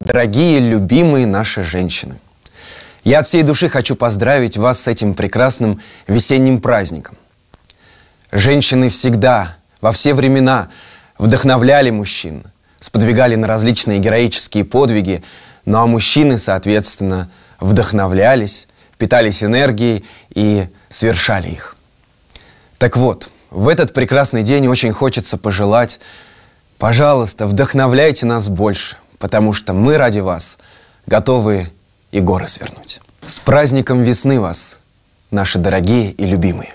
Дорогие, любимые наши женщины! Я от всей души хочу поздравить вас с этим прекрасным весенним праздником. Женщины всегда, во все времена вдохновляли мужчин, сподвигали на различные героические подвиги, ну а мужчины, соответственно, вдохновлялись, питались энергией и совершали их. Так вот, в этот прекрасный день очень хочется пожелать, пожалуйста, вдохновляйте нас больше потому что мы ради вас готовы и горы свернуть. С праздником весны вас, наши дорогие и любимые!